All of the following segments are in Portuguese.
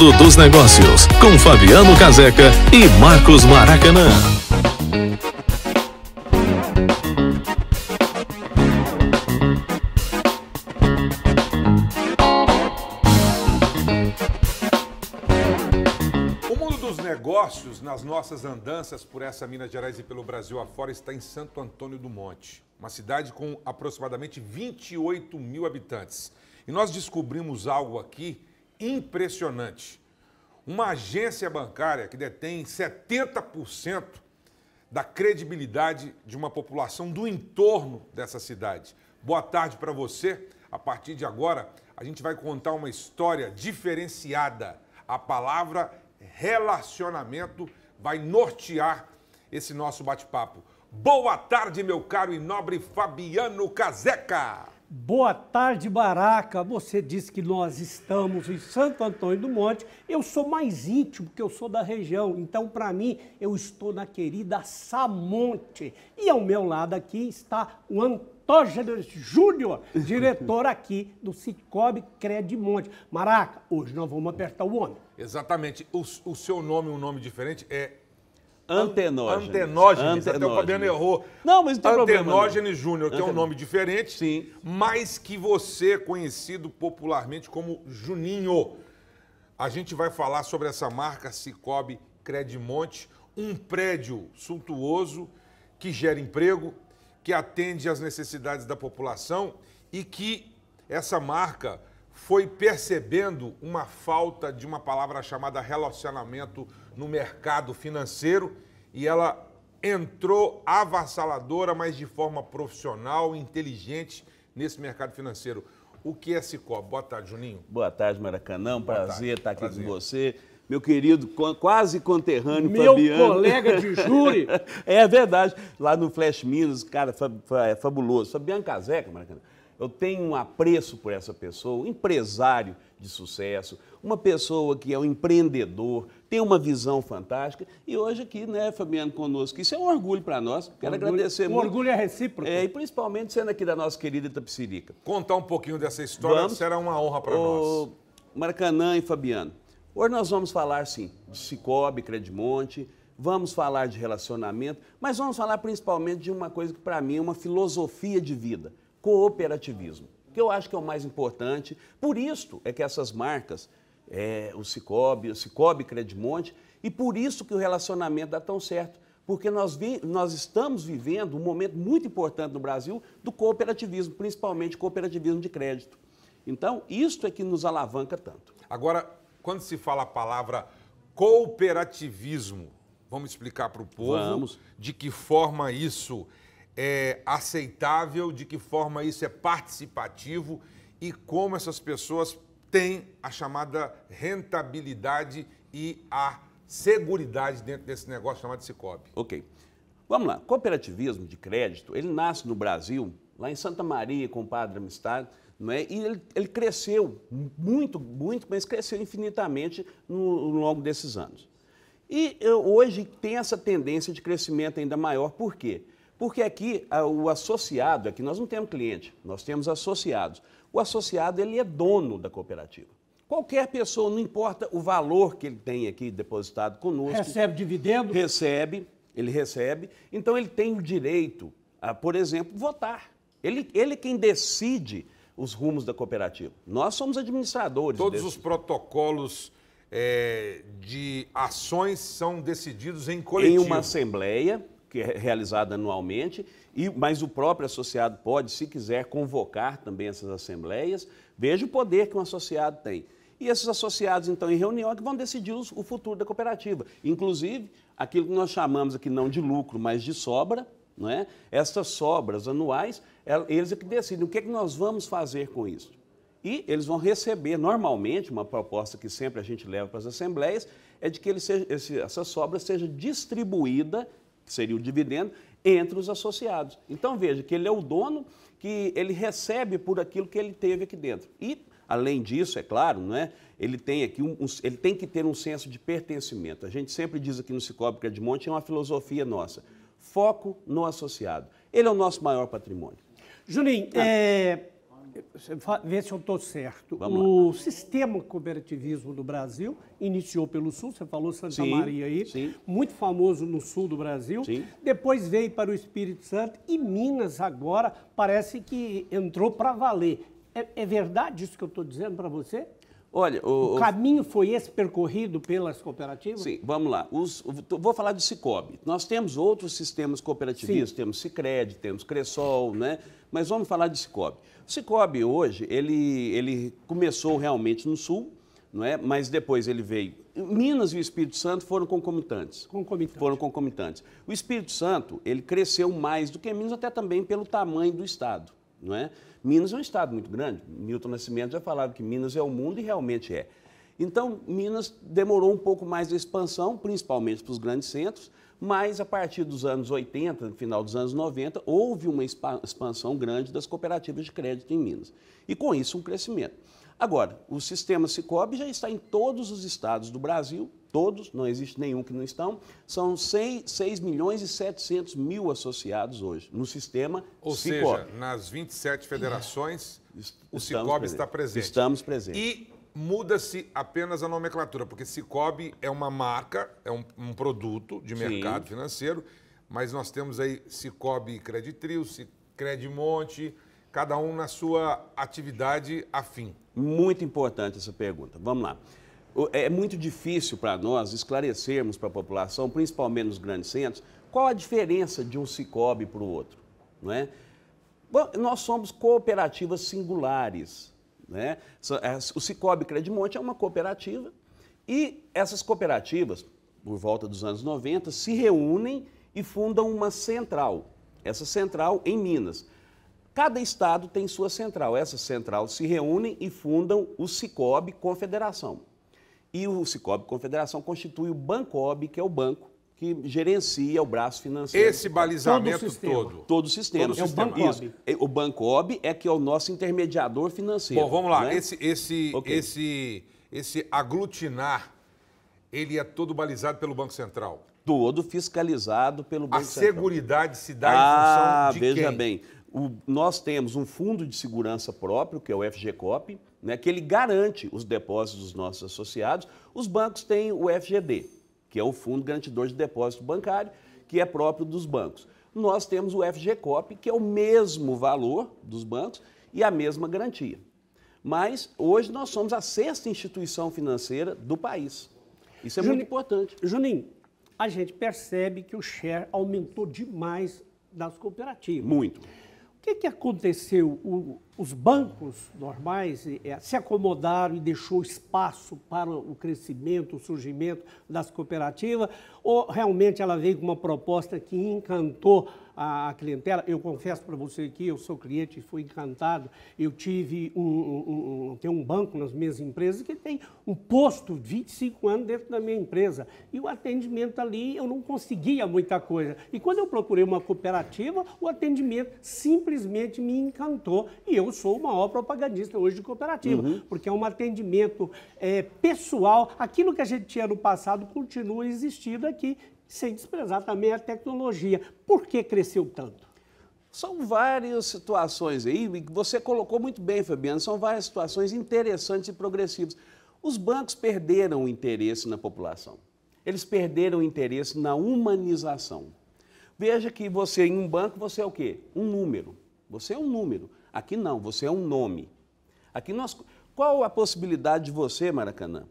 mundo dos negócios, com Fabiano Caseca e Marcos Maracanã. O mundo dos negócios, nas nossas andanças por essa Minas Gerais e pelo Brasil afora, está em Santo Antônio do Monte, uma cidade com aproximadamente 28 mil habitantes. E nós descobrimos algo aqui impressionante. Uma agência bancária que detém 70% da credibilidade de uma população do entorno dessa cidade. Boa tarde para você. A partir de agora, a gente vai contar uma história diferenciada. A palavra relacionamento vai nortear esse nosso bate-papo. Boa tarde, meu caro e nobre Fabiano Caseca. Boa tarde, Baraca. Você disse que nós estamos em Santo Antônio do Monte. Eu sou mais íntimo, porque eu sou da região. Então, para mim, eu estou na querida Samonte. E ao meu lado aqui está o Antógenes Júnior, diretor aqui do Cicobi Monte, Maraca, hoje nós vamos apertar o homem. Exatamente. O, o seu nome, um nome diferente, é Antenógenes. Antenógenes, Antenógenes. até o Fabiano errou. Não, mas não tem Antenógenes problema. Antenógenes Júnior, que é um nome diferente, Sim. mas que você é conhecido popularmente como Juninho. A gente vai falar sobre essa marca Cicobi Credimonte, um prédio suntuoso que gera emprego, que atende às necessidades da população e que essa marca foi percebendo uma falta de uma palavra chamada relacionamento no mercado financeiro e ela entrou avassaladora, mas de forma profissional, inteligente nesse mercado financeiro. O que é Cicobi? Boa tarde, Juninho. Boa tarde, Maracanã. Um prazer tarde. estar aqui prazer. com você. Meu querido, quase conterrâneo Meu Fabiano. Meu colega de júri. é verdade. Lá no Flash Minas, cara, é fabuloso. Fabiano Caseca, Maracanã. Eu tenho um apreço por essa pessoa, um empresário de sucesso, uma pessoa que é um empreendedor, tem uma visão fantástica e hoje aqui, né, Fabiano, conosco. Isso é um orgulho para nós. Quero orgulho, agradecer muito. O orgulho é recíproco. É, e principalmente sendo aqui da nossa querida Itapsirica. Contar um pouquinho dessa história vamos, será uma honra para nós. Maracanã e Fabiano. Hoje nós vamos falar, sim, de Cicobi, Credimonte, vamos falar de relacionamento, mas vamos falar principalmente de uma coisa que para mim é uma filosofia de vida, cooperativismo, que eu acho que é o mais importante. Por isso é que essas marcas é, o Cicobi, o Cicobi Credimonte. E por isso que o relacionamento dá tão certo, porque nós, vi, nós estamos vivendo um momento muito importante no Brasil do cooperativismo, principalmente cooperativismo de crédito. Então, isto é que nos alavanca tanto. Agora, quando se fala a palavra cooperativismo, vamos explicar para o povo vamos. de que forma isso é aceitável, de que forma isso é participativo e como essas pessoas tem a chamada rentabilidade e a seguridade dentro desse negócio chamado Cicobi. Ok. Vamos lá. Cooperativismo de crédito, ele nasce no Brasil, lá em Santa Maria, com o padre Amistad, não é? e ele, ele cresceu muito, muito, mas cresceu infinitamente no, no longo desses anos. E eu, eh, hoje tem essa tendência de crescimento ainda maior, por quê? Porque aqui o associado, aqui nós não temos cliente, nós temos associados o associado ele é dono da cooperativa. Qualquer pessoa, não importa o valor que ele tem aqui depositado conosco. Recebe dividendo? Recebe, ele recebe. Então ele tem o direito a, por exemplo, votar. Ele, ele é quem decide os rumos da cooperativa. Nós somos administradores. Todos desse... os protocolos é, de ações são decididos em coletivo. Em uma assembleia, que é realizada anualmente, e, mas o próprio associado pode, se quiser, convocar também essas assembleias. Veja o poder que um associado tem. E esses associados, então, em reunião, é que vão decidir os, o futuro da cooperativa. Inclusive, aquilo que nós chamamos aqui não de lucro, mas de sobra, não é? essas sobras anuais, é, eles é que decidem o que, é que nós vamos fazer com isso. E eles vão receber, normalmente, uma proposta que sempre a gente leva para as assembleias, é de que seja, esse, essa sobra seja distribuída que seria o dividendo, entre os associados. Então veja que ele é o dono que ele recebe por aquilo que ele teve aqui dentro. E além disso, é claro, não é? Ele tem aqui um, um, ele tem que ter um senso de pertencimento. A gente sempre diz aqui no Cicobi Credimonte, é uma filosofia nossa. Foco no associado. Ele é o nosso maior patrimônio. Julinho, ah. é, Vê se eu estou certo. Vamos o lá. sistema cooperativismo do Brasil iniciou pelo Sul, você falou Santa sim, Maria aí, sim. muito famoso no Sul do Brasil. Sim. Depois veio para o Espírito Santo e Minas agora parece que entrou para valer. É, é verdade isso que eu estou dizendo para você? Olha, o, o caminho foi esse percorrido pelas cooperativas? Sim, vamos lá. Os, vou falar do Cicobi. Nós temos outros sistemas cooperativistas, temos Cicred, temos Cressol, né? Mas vamos falar de Cicobi. O Cicobi hoje, ele, ele começou realmente no sul, não é? mas depois ele veio. Minas e o Espírito Santo foram concomitantes. Concomitantes. Foram concomitantes. O Espírito Santo, ele cresceu mais do que Minas, até também pelo tamanho do estado, não é? Minas é um estado muito grande. Milton Nascimento já falava que Minas é o mundo e realmente é. Então, Minas demorou um pouco mais a expansão, principalmente para os grandes centros, mas a partir dos anos 80, no final dos anos 90, houve uma expansão grande das cooperativas de crédito em Minas. E com isso, um crescimento. Agora, o sistema Cicobi já está em todos os estados do Brasil, todos, não existe nenhum que não estão, são 6, 6 milhões e 700 mil associados hoje no sistema Ou Cicobi. seja, nas 27 federações, é. o Cicobi está presente. Estamos presentes. E muda-se apenas a nomenclatura, porque Cicobi é uma marca, é um, um produto de mercado Sim. financeiro, mas nós temos aí Cicobi Creditrio, Credmonte... Monte cada um na sua atividade afim? Muito importante essa pergunta. Vamos lá. É, é muito difícil para nós esclarecermos para a população, principalmente nos grandes centros, qual a diferença de um Cicobi para o outro. Não é? Bom, nós somos cooperativas singulares. Né? É, o Cicobi Credimonte é uma cooperativa e essas cooperativas, por volta dos anos 90, se reúnem e fundam uma central. Essa central em Minas. Cada estado tem sua central. Essa central se reúnem e fundam o Cicobi Confederação. E o Cicobi Confederação constitui o Bancob, que é o banco que gerencia o braço financeiro. Esse balizamento todo. Todo o sistema. Todo o sistema. É todo o sistema. É o O Bancob é que é o nosso intermediador financeiro. Bom, vamos lá. Né? Esse, esse, okay. esse, esse aglutinar, ele é todo balizado pelo Banco Central todo fiscalizado pelo Banco A Central. A Seguridade se dá em função ah, de veja bem, o, nós temos um fundo de segurança próprio, que é o FGCOP, né, que ele garante os depósitos dos nossos associados. Os bancos têm o FGD, que é o Fundo Garantidor de Depósito Bancário, que é próprio dos bancos. Nós temos o FGCOP, que é o mesmo valor dos bancos e a mesma garantia. Mas hoje nós somos a sexta instituição financeira do país. Isso é Juninho, muito importante. Juninho, a gente percebe que o share aumentou demais das cooperativas. Muito que, que aconteceu? O, os bancos normais é, se acomodaram e deixou espaço para o crescimento, o surgimento das cooperativas, ou realmente ela veio com uma proposta que encantou a, a clientela. Eu confesso para você que eu sou cliente e fui encantado. Eu tive um, um, um, tem um banco nas minhas empresas que tem um posto 25 anos dentro da minha empresa. E o atendimento ali eu não conseguia muita coisa. E quando eu procurei uma cooperativa, o atendimento simplesmente me encantou. E eu sou o maior propagandista hoje de cooperativa, uhum. porque é um atendimento é, pessoal. Aquilo que a gente tinha no passado continua existindo aqui, sem desprezar também a tecnologia. Por que cresceu tanto? São várias situações aí, você colocou muito bem, Fabiano, são várias situações interessantes e progressivas. Os bancos perderam o interesse na população. Eles perderam o interesse na humanização. Veja que você, em um banco, você é o quê? Um número. Você é um número. Aqui não, você é um nome. Aqui nós. Qual a possibilidade de você, Maracanã,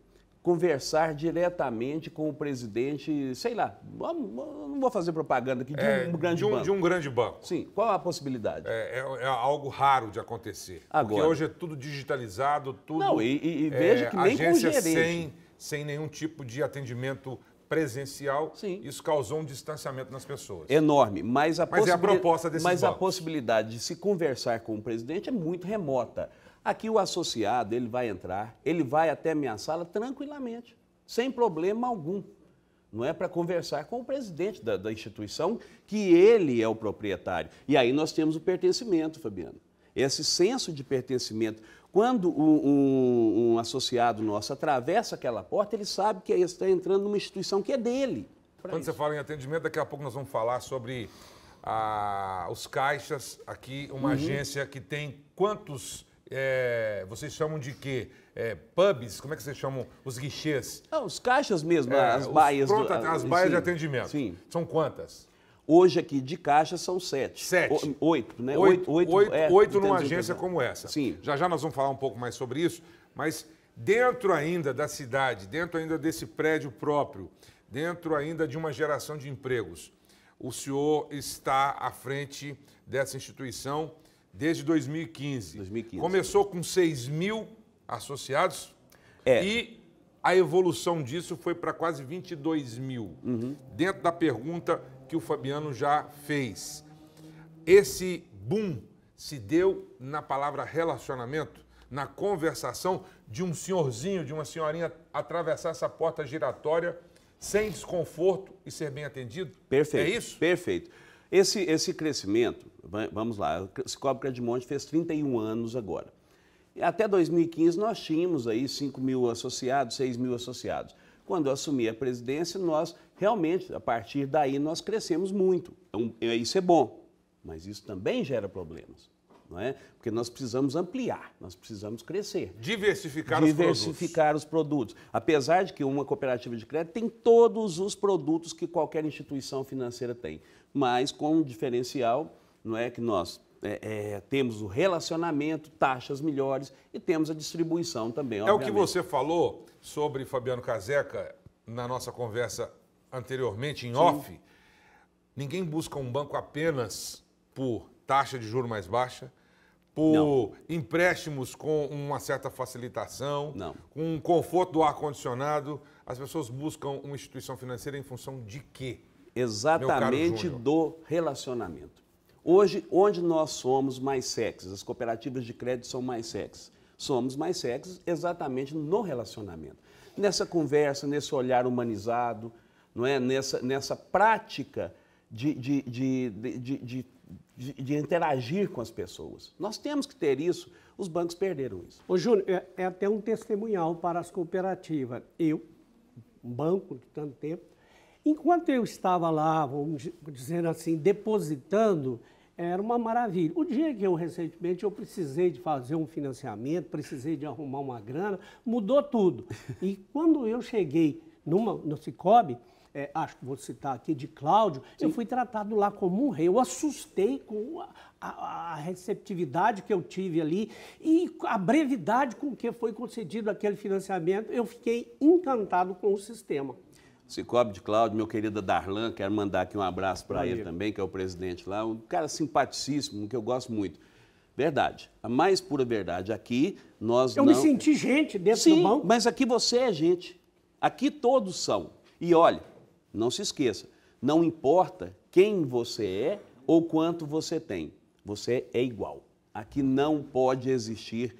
conversar diretamente com o presidente, sei lá, não vou fazer propaganda aqui, de é, um grande de um, banco. De um grande banco. Sim, qual a possibilidade? É, é, é algo raro de acontecer. Agora. Porque hoje é tudo digitalizado, tudo... Não, e, e é, veja que nem com gerente... Sem, sem nenhum tipo de atendimento presencial, Sim. isso causou um distanciamento nas pessoas. Enorme, mas a, mas é a proposta desse Mas a possibilidade de se conversar com o presidente é muito remota. Aqui o associado, ele vai entrar, ele vai até minha sala tranquilamente, sem problema algum. Não é para conversar com o presidente da, da, instituição, que ele é o proprietário. E aí nós temos o pertencimento, Fabiano. Esse senso de pertencimento. Quando um, um, um associado nosso atravessa aquela porta, ele sabe que está entrando numa instituição que é dele. Quando isso. você fala em atendimento, daqui a pouco nós vamos falar sobre ah, os caixas. Aqui, uma uhum. agência que tem quantos é, vocês chamam de quê? É, pubs? Como é que vocês chamam os guichês? Ah, os caixas mesmo, é, as baias. Pronto, do, as baias sim, de atendimento. Sim. São quantas? Hoje aqui de caixa são sete. Sete? O, oito, né? Oito, oito, oito, é, oito numa agência como essa. Sim. Já já nós vamos falar um pouco mais sobre isso, mas dentro ainda da cidade, dentro ainda desse prédio próprio, dentro ainda de uma geração de empregos, o senhor está à frente dessa instituição Desde 2015. 2015. Começou com 6 mil associados é. e a evolução disso foi para quase 22 mil. Uhum. Dentro da pergunta que o Fabiano já fez, esse boom se deu na palavra relacionamento, na conversação de um senhorzinho, de uma senhorinha atravessar essa porta giratória sem desconforto e ser bem atendido? Perfeito. É isso? Perfeito. Esse, esse crescimento, vamos lá, o Cicobi Credimonte fez 31 anos agora. E até 2015 nós tínhamos aí 5 mil associados, 6 mil associados. Quando eu assumi a presidência, nós realmente, a partir daí, nós crescemos muito. Então, é, isso é bom, mas isso também gera problemas não é? Porque nós precisamos ampliar, nós precisamos crescer. Diversificar, Diversificar os, produtos. os produtos. Apesar de que uma cooperativa de crédito tem todos os produtos que qualquer instituição financeira tem, mas com um diferencial, não é que nós é, é, temos o relacionamento, taxas melhores e temos a distribuição também. É o que você falou sobre Fabiano Caseca na nossa conversa anteriormente em Sim. off. Ninguém busca um banco apenas por taxa de juro mais baixa, por não. empréstimos com uma certa facilitação, não. com um conforto do ar-condicionado. As pessoas buscam uma instituição financeira em função de quê? Exatamente do relacionamento. Hoje, onde nós somos mais sexys, as cooperativas de crédito são mais sexys. Somos mais sexys exatamente no relacionamento. Nessa conversa, nesse olhar humanizado, não é? nessa, nessa prática de, de, de, de de, de, interagir com as pessoas. Nós temos que ter isso, os bancos perderam isso. Ô Júnior, é, é até um testemunhal para as cooperativas. Eu, um banco de tanto tempo, enquanto eu estava lá, vamos dizer assim, depositando, era uma maravilha. O dia que eu recentemente eu precisei de fazer um financiamento, precisei de arrumar uma grana, mudou tudo. E quando eu cheguei numa, no Cicobi, é, acho que vou citar aqui, de Cláudio, Sim. eu fui tratado lá como um rei. Eu assustei com a, a, a, receptividade que eu tive ali e a brevidade com que foi concedido aquele financiamento. Eu fiquei encantado com o sistema. Cicobi de Cláudio, meu querido Darlan, quero mandar aqui um abraço para ele também, que é o presidente lá, um cara simpaticíssimo, que eu gosto muito. Verdade. A mais pura verdade. Aqui nós Eu não... me senti gente dentro Sim, do banco. mas aqui você é gente. Aqui todos são. E olha, não se esqueça, não importa quem você é ou quanto você tem, você é igual. Aqui não pode existir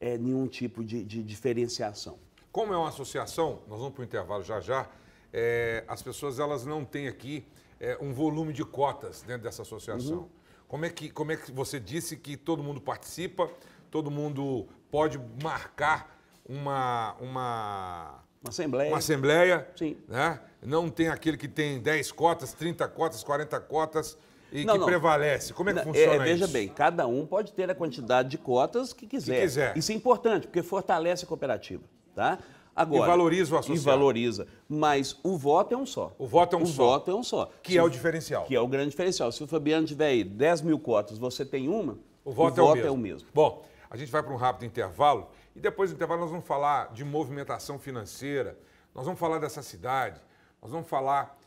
é, nenhum tipo de, de, diferenciação. Como é uma associação, nós vamos para o intervalo já já, é, as pessoas elas não têm aqui é, um volume de cotas dentro dessa associação. Uhum. Como, é que, como é que você disse que todo mundo participa, todo mundo pode marcar uma, uma uma assembleia. Uma assembleia. Sim. Né? Não tem aquele que tem 10 cotas, 30 cotas, 40 cotas e não, que não. prevalece. Como é que não, funciona é, é veja isso? Veja bem, cada um pode ter a quantidade de cotas que quiser. que quiser. Isso é importante, porque fortalece a cooperativa. Tá? Agora, e valoriza o associado. E valoriza. Mas o voto é um só. O voto é um o só. O voto é um só. Que Se, é o diferencial. Que é o grande diferencial. Se o Fabiano tiver aí 10 mil cotas, você tem uma, o voto, o é voto é, o é o mesmo. Bom, a gente vai para um rápido intervalo e depois do intervalo nós vamos falar de movimentação financeira, nós vamos falar dessa cidade, nós vamos falar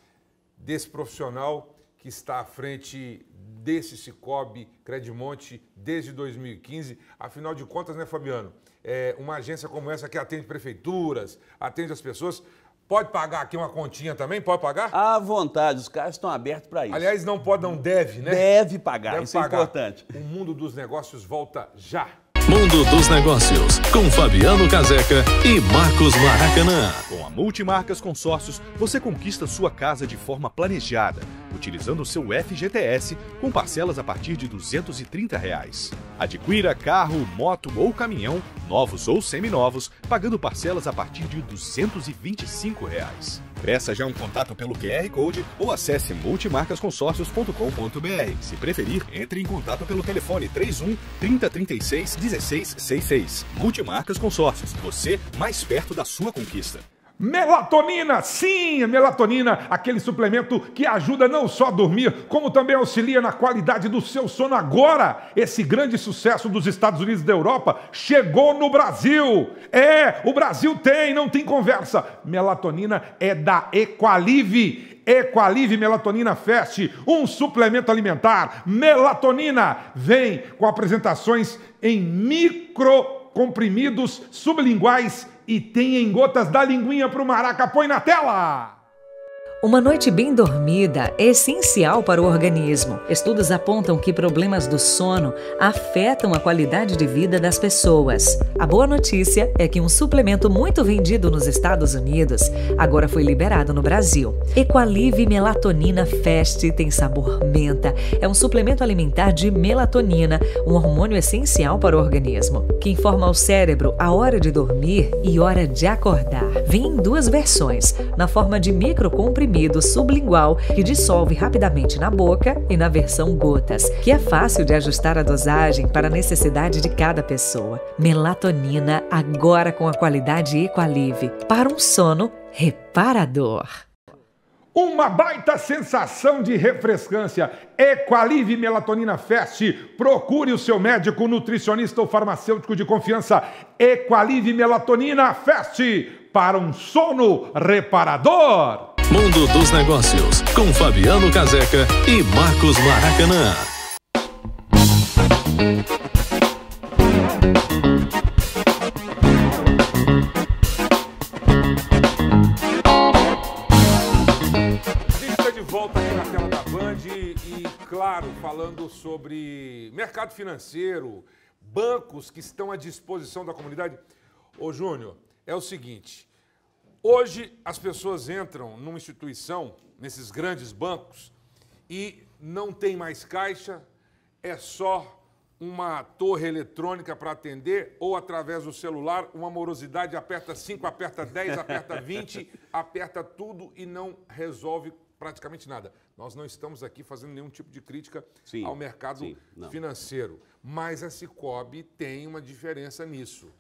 desse profissional que está à frente desse Cicobi Credimonte desde 2015. Afinal de contas, né, Fabiano? É, uma agência como essa que atende prefeituras, atende as pessoas, Pode pagar aqui uma continha também? Pode pagar? À vontade, os caras estão abertos para isso. Aliás, não pode, não deve, né? Deve pagar, deve isso é pagar. é importante. O mundo dos negócios volta já. Mundo dos Negócios, com Fabiano Caseca e Marcos Maracanã. Com a Multimarcas Consórcios, você conquista sua casa de forma planejada, utilizando o seu FGTS com parcelas a partir de R$ 230. Reais. Adquira carro, moto ou caminhão, novos ou seminovos, pagando parcelas a partir de R$ 225. Reais. Peça já um contato pelo QR Code ou acesse multimarcasconsórcios.com.br. Se preferir, entre em contato pelo telefone 31 3036 1666. Multimarcas Consórcios, você mais perto da sua conquista. Melatonina, sim, a melatonina, aquele suplemento que ajuda não só a dormir, como também auxilia na qualidade do seu sono. Agora, esse grande sucesso dos Estados Unidos e da Europa chegou no Brasil. É, o Brasil tem, não tem conversa. Melatonina é da Equalive. Equalive Melatonina Fest, um suplemento alimentar. Melatonina vem com apresentações em micro comprimidos sublinguais e tem em gotas da linguinha pro Maraca. Põe na tela! Uma noite bem dormida é essencial para o organismo. Estudos apontam que problemas do sono afetam a qualidade de vida das pessoas. A boa notícia é que um suplemento muito vendido nos Estados Unidos agora foi liberado no Brasil. Equalive Melatonina Fest tem sabor menta. É um suplemento alimentar de melatonina, um hormônio essencial para o organismo, que informa ao cérebro a hora de dormir e hora de acordar. Vem em duas versões, na forma de microcomprimidos comprimido sublingual que dissolve rapidamente na boca e na versão gotas, que é fácil de ajustar a dosagem para a necessidade de cada pessoa. Melatonina agora com a qualidade Equalive para um sono reparador. Uma baita sensação de refrescância. Equalive Melatonina Fest. Procure o seu médico, nutricionista ou farmacêutico de confiança. Equalive Melatonina Fest para um sono reparador. Mundo dos Negócios, com Fabiano Caseca e Marcos Maracanã. falando sobre mercado financeiro, bancos que estão à disposição da comunidade. Ô, Júnior, é o seguinte: Hoje as pessoas entram numa instituição, nesses grandes bancos, e não tem mais caixa, é só uma torre eletrônica para atender ou através do celular, uma morosidade aperta 5, aperta 10, aperta 20, aperta tudo e não resolve praticamente nada. Nós não estamos aqui fazendo nenhum tipo de crítica sim, ao mercado sim, financeiro, mas a Cicobi tem uma diferença nisso.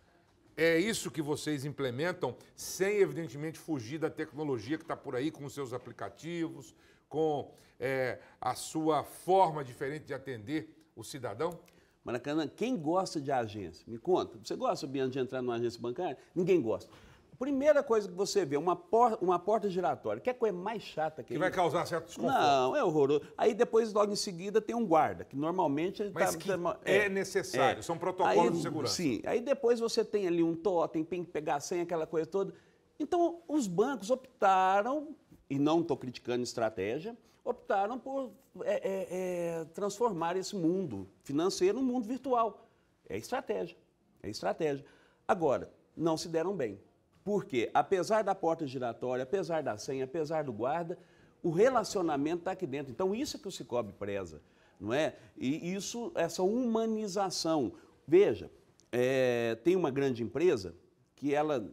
É isso que vocês implementam, sem evidentemente fugir da tecnologia que está por aí com os seus aplicativos, com é, a sua forma diferente de atender o cidadão? Maracanã, quem gosta de agência? Me conta. Você gosta, Biano, de entrar numa agência bancária? Ninguém gosta. Primeira coisa que você vê, uma, por, uma porta giratória. Quer coisa mais chata que Que vai causar certo desconforto. Não, é horroroso. Aí depois, logo em seguida, tem um guarda, que normalmente ele Mas tá, que é, é, necessário, é. são protocolos aí, de segurança. Sim. Aí depois você tem ali um totem, tem que pegar a senha, aquela coisa toda. Então, os bancos optaram, e não estou criticando estratégia, optaram por é, é, é, transformar esse mundo financeiro num mundo virtual. É estratégia. É estratégia. Agora, não se deram bem. Porque, apesar da porta giratória, apesar da senha, apesar do guarda, o relacionamento está aqui dentro. Então, isso é que o Cicobi preza, não é? E isso, essa humanização. Veja, é, tem uma grande empresa que ela,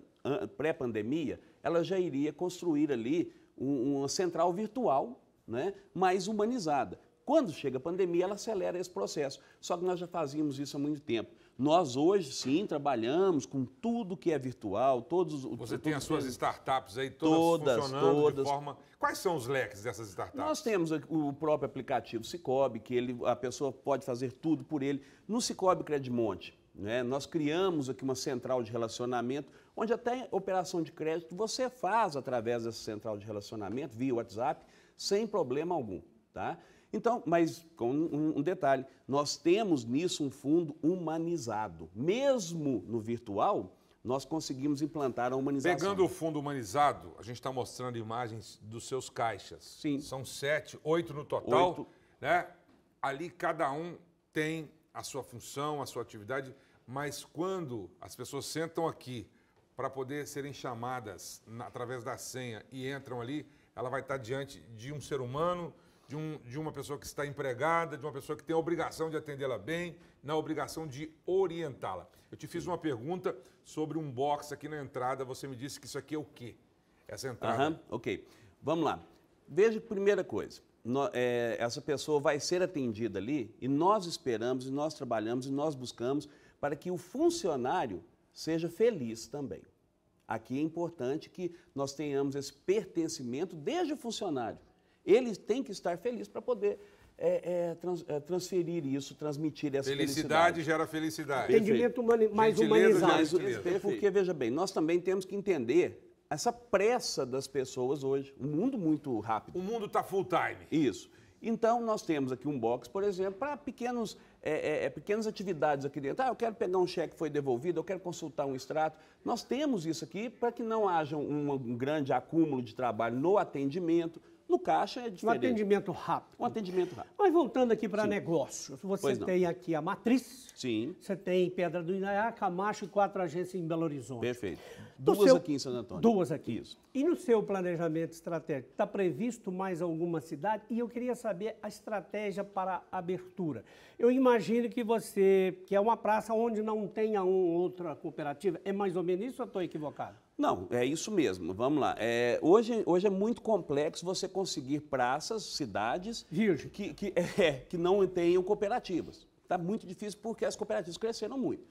pré-pandemia, ela já iria construir ali uma central virtual, né, mais humanizada. Quando chega a pandemia, ela acelera esse processo. Só que nós já fazíamos isso há muito tempo. Nós hoje, sim, trabalhamos com tudo que é virtual, todos os... Você tem as suas startups aí, todas, todas funcionando todas. de forma... Quais são os leques dessas startups? Nós temos o próprio aplicativo Cicobi, que ele, a pessoa pode fazer tudo por ele. No Cicobi Credimonte, né, nós criamos aqui uma central de relacionamento, onde até operação de crédito você faz através dessa central de relacionamento, via WhatsApp, sem problema algum. Tá? Então, mas com um, um detalhe, nós temos nisso um fundo humanizado. Mesmo no virtual, nós conseguimos implantar a humanização. Pegando o fundo humanizado, a gente está mostrando imagens dos seus caixas. Sim. São sete, oito no total. Oito. Né? Ali cada um tem a sua função, a sua atividade, mas quando as pessoas sentam aqui para poder serem chamadas na, através da senha e entram ali, ela vai estar diante de um ser humano, de, um, de uma pessoa que está empregada, de uma pessoa que tem a obrigação de atendê-la bem, na obrigação de orientá-la. Eu te fiz uma pergunta sobre um box aqui na entrada, você me disse que isso aqui é o quê? Essa entrada. ok. Vamos lá. Veja a primeira coisa. No, é, essa pessoa vai ser atendida ali e nós esperamos, e nós trabalhamos, e nós buscamos para que o funcionário seja feliz também. Aqui é importante que nós tenhamos esse pertencimento desde o funcionário. Ele tem que estar feliz para poder é, é, trans, é, transferir isso, transmitir essa felicidade. Felicidade gera felicidade. Entendimento humani mais humanizado. porque, veja bem, nós também temos que entender essa pressa das pessoas hoje. Um mundo muito rápido. O mundo está full time. Isso. Então, nós temos aqui um box, por exemplo, para pequenos, é, é, é, pequenas atividades aqui dentro. Ah, eu quero pegar um cheque que foi devolvido, eu quero consultar um extrato. Nós temos isso aqui para que não haja um, um grande acúmulo de trabalho no atendimento. No caixa é diferente. Um atendimento rápido. Um atendimento rápido. Mas voltando aqui para negócios, você tem aqui a Matriz. Sim. Você tem Pedra do Inaiá, Camacho e quatro agências em Belo Horizonte. Perfeito. Duas seu... aqui em Santo Antônio. Duas aqui. Isso. E no seu planejamento estratégico, está previsto mais alguma cidade? E eu queria saber a estratégia para abertura. Eu imagino que você, que é uma praça onde não tenha um, outra cooperativa, é mais ou menos isso ou estou equivocado? Não, é isso mesmo. Vamos lá. É, hoje, hoje é muito complexo você conseguir praças, cidades Virgem. que, que, é, que não tenham cooperativas. Está muito difícil porque as cooperativas cresceram muito.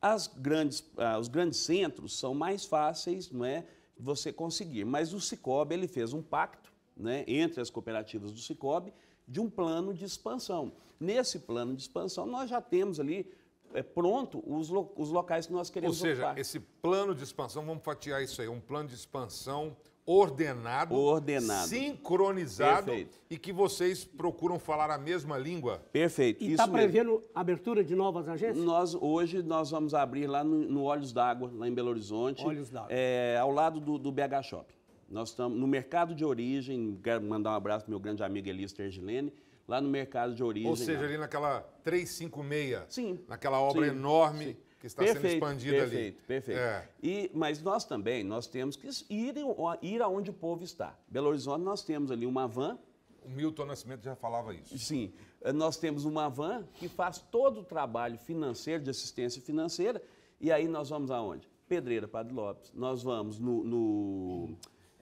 As grandes, ah, os grandes centros são mais fáceis não é, você conseguir, mas o Sicob ele fez um pacto né, entre as cooperativas do Sicob de um plano de expansão. Nesse plano de expansão, nós já temos ali é, pronto os, lo, os locais que nós queremos ocupar. Ou seja, ocupar. esse plano de expansão, vamos fatiar isso aí, um plano de expansão ordenado, ordenado. sincronizado Perfeito. e que vocês procuram falar a mesma língua. Perfeito. E está prevendo abertura de novas agências? Nós hoje nós vamos abrir lá no, no Olhos d'Água, lá em Belo Horizonte, Olhos d'Água, é, ao lado do, do BH Shop. Nós estamos no mercado de origem. Quero mandar um abraço para meu grande amigo Elias Tergilene lá no mercado de origem. Ou seja, lá. ali naquela 356, sim, naquela obra sim, enorme sim. que está perfeito, sendo expandida perfeito, ali. Perfeito, perfeito. É. E, mas nós também, nós temos que ir, ir aonde o povo está. Belo Horizonte, nós temos ali uma van. O Milton Nascimento já falava isso. Sim. Nós temos uma van que faz todo o trabalho financeiro, de assistência financeira, e aí nós vamos aonde? Pedreira Padre Lopes, nós vamos no, no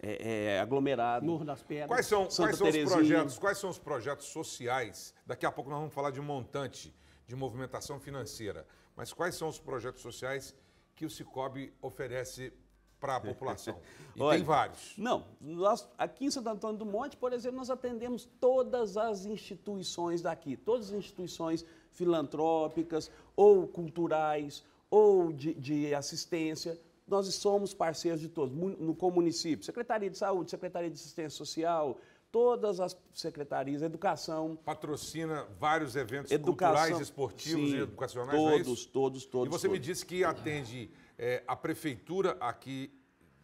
é, é, aglomerado. Morro das Pedras. Quais são, Santa quais são os projetos? Quais são os projetos sociais? Daqui a pouco nós vamos falar de montante de movimentação financeira. Mas quais são os projetos sociais que o Cicobi oferece para a população? E Olha, tem vários. Não, nós, aqui em Santo Antônio do Monte, por exemplo, nós atendemos todas as instituições daqui, todas as instituições filantrópicas ou culturais ou de, de assistência. Nós somos parceiros de todos, no, com o município, Secretaria de Saúde, Secretaria de Assistência Social, todas as secretarias, educação. Patrocina vários eventos educação, culturais, esportivos sim, e educacionais, é todos, é todos, todos, E você todos. me disse que atende é, a prefeitura aqui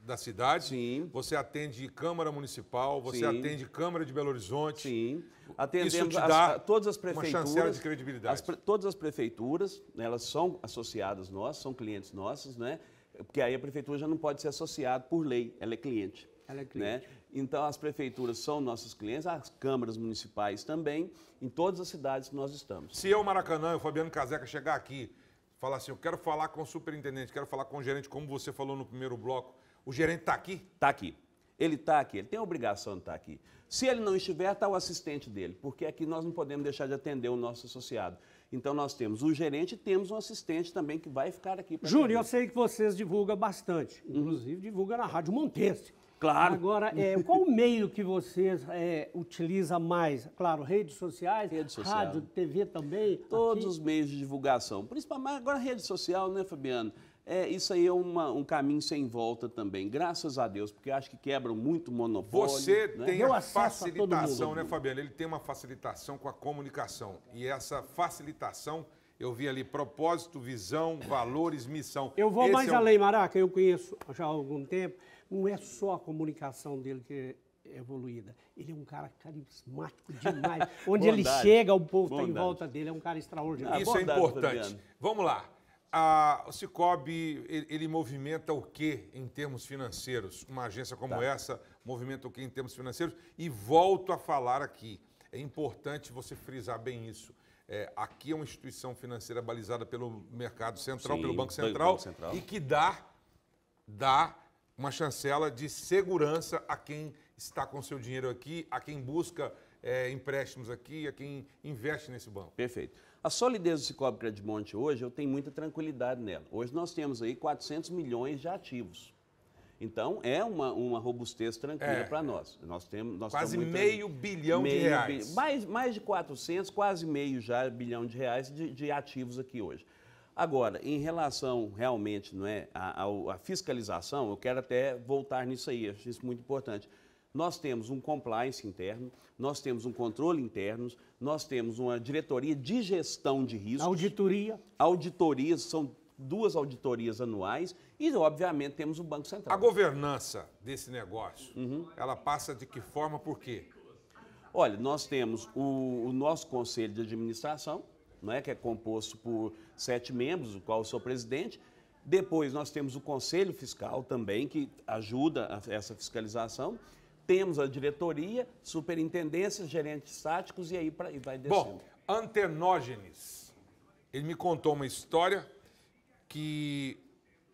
da cidade. Sim. Você atende Câmara Municipal, você Sim. atende Câmara de Belo Horizonte. Sim. atendendo Isso te dá as, todas as prefeituras. Uma de credibilidade. As, todas as prefeituras, né, elas são associadas nossas, são clientes nossos, né? porque aí a prefeitura já não pode ser associada por lei, ela é cliente. Ela é né? cliente. Né? Então, as prefeituras são nossos clientes, as câmaras municipais também, em todas as cidades que nós estamos. Se eu, Maracanã, o Fabiano Caseca, chegar aqui, falar assim, eu quero falar com o superintendente, quero falar com o gerente, como você falou no primeiro bloco, o gerente está aqui? Está aqui. Ele está aqui, ele tem a obrigação de estar tá aqui. Se ele não estiver, está o assistente dele, porque aqui nós não podemos deixar de atender o nosso associado. Então nós temos o gerente e temos um assistente também que vai ficar aqui. Júnior, eu sei que vocês divulgam bastante, inclusive uhum. divulga na Rádio Monteste. Claro. Agora, é, qual o meio que vocês é, utiliza mais? Claro, redes sociais, Rede social. rádio, TV também? Todos aqui? os meios de divulgação. Principalmente agora rede social, né, Fabiano? É, isso aí é uma, um caminho sem volta também, graças a Deus, porque acho que quebra muito monopólio. Você né? tem uma a facilitação, né, Fabiano? Ele tem uma facilitação com a comunicação. E essa facilitação, eu vi ali propósito, visão, valores, missão. Eu vou Esse mais é um... além, Maraca, eu conheço já há algum tempo. Não é só a comunicação dele que é evoluída. Ele é um cara carismático demais. Onde ele chega, o povo está em volta dele. É um cara extraordinário. Isso é bondade, é importante. Fabiano. Vamos lá. A, o Cicobi, ele, ele, movimenta o que em termos financeiros? Uma agência como tá. essa movimenta o que em termos financeiros? E volto a falar aqui, é importante você frisar bem isso. É, aqui é uma instituição financeira balizada pelo mercado central, Sim, pelo Banco Central, Banco Central, e que dá, dá uma chancela de segurança a quem está com seu dinheiro aqui, a quem busca é, empréstimos aqui, a quem investe nesse banco. Perfeito. A solidez do Cicobi Credimonte hoje, eu tenho muita tranquilidade nela. Hoje nós temos aí 400 milhões de ativos. Então, é uma, uma robustez tranquila é, para nós. nós temos nós Quase meio bilhão meio de reais. Bi... Mais, mais de 400, quase meio já bilhão de reais de, de ativos aqui hoje. Agora, em relação realmente não é, à, à fiscalização, eu quero até voltar nisso aí, acho isso muito importante nós temos um compliance interno, nós temos um controle interno, nós temos uma diretoria de gestão de riscos. Auditoria. Auditorias, são duas auditorias anuais e, obviamente, temos o Banco Central. A governança desse negócio, uhum. ela passa de que forma, por quê? Olha, nós temos o, o nosso conselho de administração, né, que é composto por sete membros, o qual eu sou presidente. Depois nós temos o Conselho Fiscal também, que ajuda a, essa fiscalização temos a diretoria, superintendência, gerentes táticos e aí pra, e vai descendo. Bom, Antenógenes, ele me contou uma história que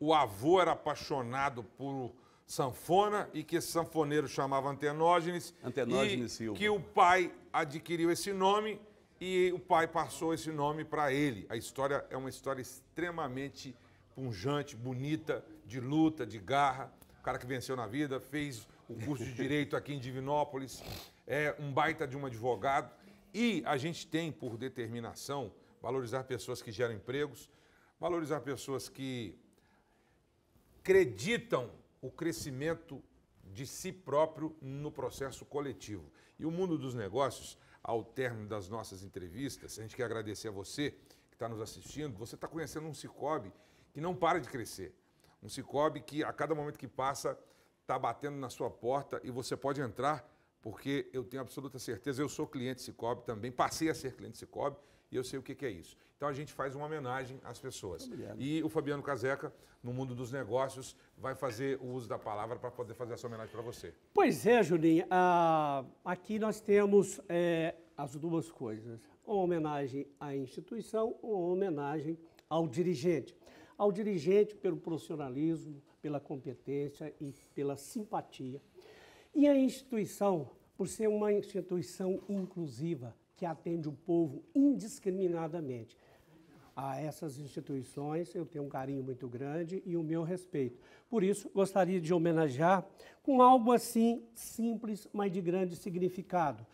o avô era apaixonado por sanfona e que esse sanfoneiro chamava Antenógenes. Antenógenes Silva. Que o pai adquiriu esse nome e o pai passou esse nome para ele. A história é uma história extremamente punjante, bonita, de luta, de garra. O cara que venceu na vida, fez o curso de Direito aqui em Divinópolis, é um baita de um advogado. E a gente tem, por determinação, valorizar pessoas que geram empregos, valorizar pessoas que acreditam o crescimento de si próprio no processo coletivo. E o mundo dos negócios, ao término das nossas entrevistas, a gente quer agradecer a você que está nos assistindo. Você está conhecendo um Cicobi que não para de crescer. Um Cicobi que, a cada momento que passa, está batendo na sua porta e você pode entrar, porque eu tenho absoluta certeza, eu sou cliente Cicobi também, passei a ser cliente Cicobi e eu sei o que, que é isso. Então a gente faz uma homenagem às pessoas. Obrigado. E o Fabiano Caseca, no mundo dos negócios, vai fazer o uso da palavra para poder fazer essa homenagem para você. Pois é, Juninho. aqui nós temos é, as duas coisas: uma homenagem à instituição, uma homenagem ao dirigente. Ao dirigente pelo profissionalismo, pela competência e pela simpatia. E a instituição, por ser uma instituição inclusiva, que atende o povo indiscriminadamente. A essas instituições eu tenho um carinho muito grande e o meu respeito. Por isso, gostaria de homenagear com algo assim simples, mas de grande significado.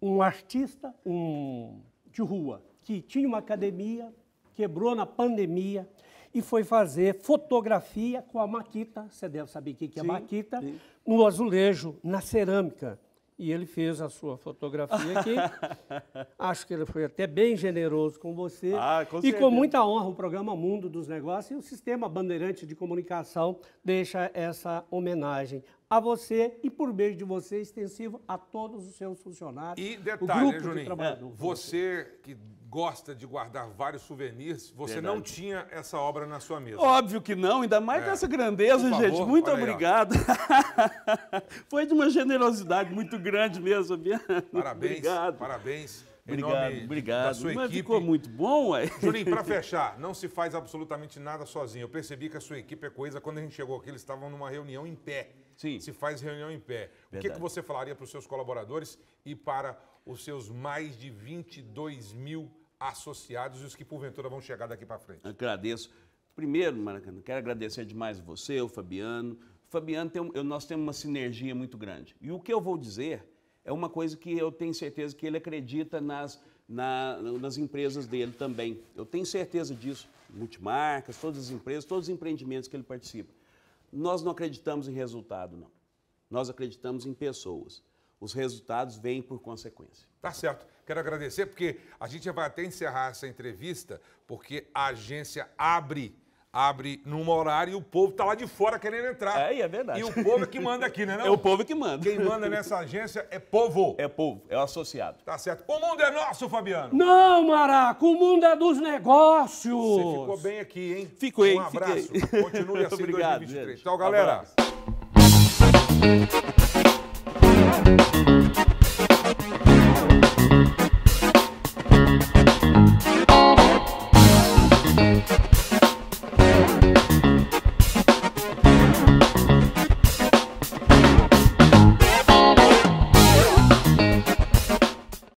Um artista um, de rua que tinha uma academia, quebrou na pandemia, e foi fazer fotografia com a maquita. Você deve saber o que é sim, maquita, sim. no azulejo, na cerâmica. E ele fez a sua fotografia aqui. Acho que ele foi até bem generoso com você. Ah, com e com muita honra, o programa Mundo dos Negócios e o Sistema Bandeirante de Comunicação deixa essa homenagem a você e, por meio de você, extensivo a todos os seus funcionários. E detalhe, o grupo né, Juninho? De é, você que gosta de guardar vários souvenirs, você Verdade. não tinha essa obra na sua mesa. Óbvio que não, ainda mais é. essa grandeza, favor, gente. Muito obrigado. Aí, Foi de uma generosidade muito grande mesmo, Fabiano. Parabéns. Obrigado. Parabéns. Obrigado, em obrigado. Da sua Mas equipe. ficou muito bom, ué. Juninho, para fechar, não se faz absolutamente nada sozinho. Eu percebi que a sua equipe é coisa. Quando a gente chegou aqui, eles estavam numa reunião em pé. Sim. Se faz reunião em pé. Verdade. O que, que você falaria para os seus colaboradores e para os seus mais de 22 mil associados e os que porventura vão chegar daqui para frente. Agradeço. Primeiro, Maracanã, quero agradecer demais você, o Fabiano. O Fabiano, tem, nós temos uma sinergia muito grande. E o que eu vou dizer é uma coisa que eu tenho certeza que ele acredita nas, na, nas empresas dele também. Eu tenho certeza disso. Multimarcas, todas as empresas, todos os empreendimentos que ele participa. Nós não acreditamos em resultado, não. Nós acreditamos em pessoas os resultados vêm por consequência. Tá certo. Quero agradecer, porque a gente vai até encerrar essa entrevista, porque a agência abre abre num horário e o povo tá lá de fora querendo entrar. É, é verdade. E o povo é que manda aqui, né? Não, É o povo que manda. Quem manda nessa agência é povo. É povo, é o associado. Tá certo. O mundo é nosso, Fabiano. Não, Maraco, o mundo é dos negócios. Você ficou bem aqui, hein? Fiquei, Um abraço. Fiquei. Continue assim Obrigado, 2023. Gente. Tchau, galera.